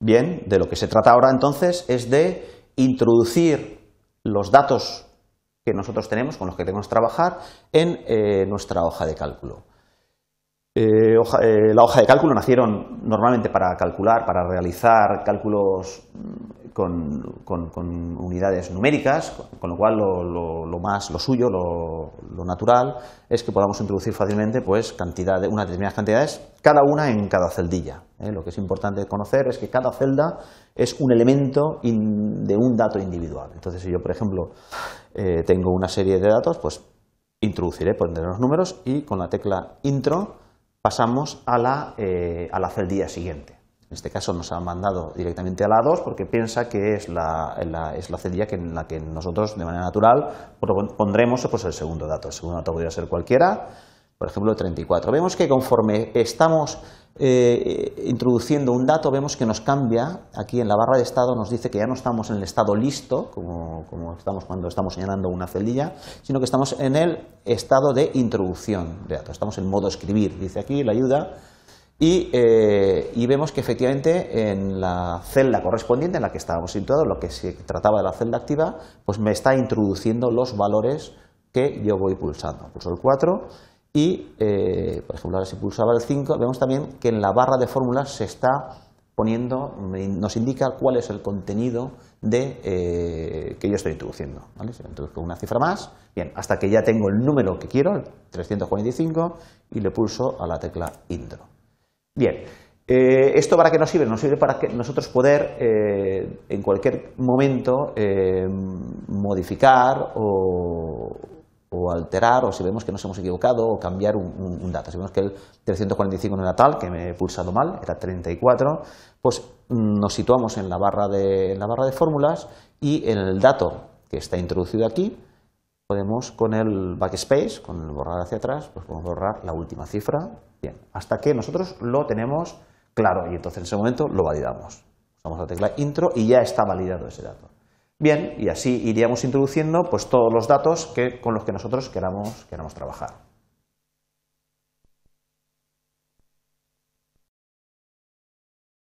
Bien, de lo que se trata ahora entonces es de introducir los datos que nosotros tenemos, con los que tenemos que trabajar, en eh, nuestra hoja de cálculo. Eh, eh, la hoja de cálculo nacieron normalmente para calcular, para realizar cálculos con, unidades numéricas, con, lo cual lo, más, lo suyo, lo, natural es que podamos introducir fácilmente pues cantidad de, unas determinadas cantidades, cada una en cada celdilla. ¿eh? Lo que es importante conocer es que cada celda es un elemento de un dato individual. Entonces, si yo, por ejemplo, eh, tengo una serie de datos, pues introduciré, pondré los números y con la tecla intro pasamos a la, eh, a la celdilla siguiente. En este caso nos ha mandado directamente a la 2 porque piensa que es la, la, en la que nosotros de manera natural pues, pondremos pues, el segundo dato. El segundo dato podría ser cualquiera, por ejemplo, el 34. Vemos que conforme estamos eh, introduciendo un dato, vemos que nos cambia. Aquí en la barra de estado nos dice que ya no estamos en el estado listo, como, estamos cuando estamos señalando una celilla, sino que estamos en el estado de introducción de datos. Estamos en modo escribir, dice aquí la ayuda eh, y, vemos que efectivamente en la celda correspondiente en la que estábamos situados, lo que se trataba de la celda activa, pues me está introduciendo los valores que yo voy pulsando. Pulso el 4 y, eh, por ejemplo, ahora si pulsaba el 5, vemos también que en la barra de fórmulas se está poniendo, nos indica cuál es el contenido eh, que yo estoy introduciendo. ¿vale? Entonces, con una cifra más, bien, hasta que ya tengo el número que quiero, el 345, y le pulso a la tecla intro. Bien, eh, ¿esto para qué nos sirve? Nos sirve para que nosotros poder eh, en cualquier momento eh, modificar o, alterar, o si vemos que nos hemos equivocado, o cambiar un, dato. Si vemos que el 345 no era tal, que me he pulsado mal, era 34, pues mm, nos situamos en la barra de, en la barra de fórmulas y en el dato que está introducido aquí, podemos con el backspace, con el borrar hacia atrás, pues podemos borrar la última cifra, bien, hasta que nosotros lo tenemos claro y entonces en ese momento lo validamos. Vamos a la tecla intro y ya está validado ese dato. Bien, y así iríamos introduciendo pues todos los datos que, con los que nosotros queramos, queramos trabajar.